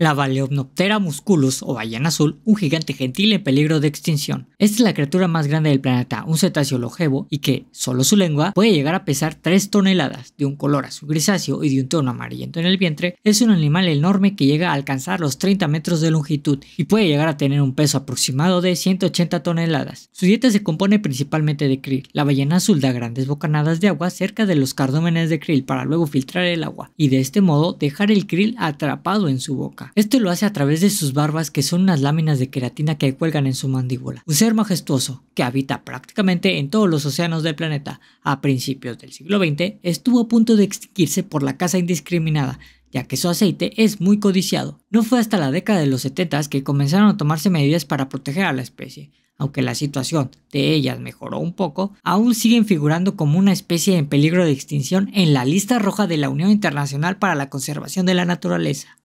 La Baleonoptera musculus o ballena azul, un gigante gentil en peligro de extinción. Esta es la criatura más grande del planeta, un cetáceo lojevo y que, solo su lengua, puede llegar a pesar 3 toneladas, de un color azul grisáceo y de un tono amarillento en el vientre, es un animal enorme que llega a alcanzar los 30 metros de longitud y puede llegar a tener un peso aproximado de 180 toneladas. Su dieta se compone principalmente de krill. La ballena azul da grandes bocanadas de agua cerca de los cardómenes de krill para luego filtrar el agua y de este modo dejar el krill atrapado en su boca. Esto lo hace a través de sus barbas que son unas láminas de queratina que cuelgan en su mandíbula. Un ser majestuoso que habita prácticamente en todos los océanos del planeta a principios del siglo XX estuvo a punto de extinguirse por la caza indiscriminada ya que su aceite es muy codiciado. No fue hasta la década de los 70 que comenzaron a tomarse medidas para proteger a la especie. Aunque la situación de ellas mejoró un poco, aún siguen figurando como una especie en peligro de extinción en la lista roja de la Unión Internacional para la Conservación de la Naturaleza.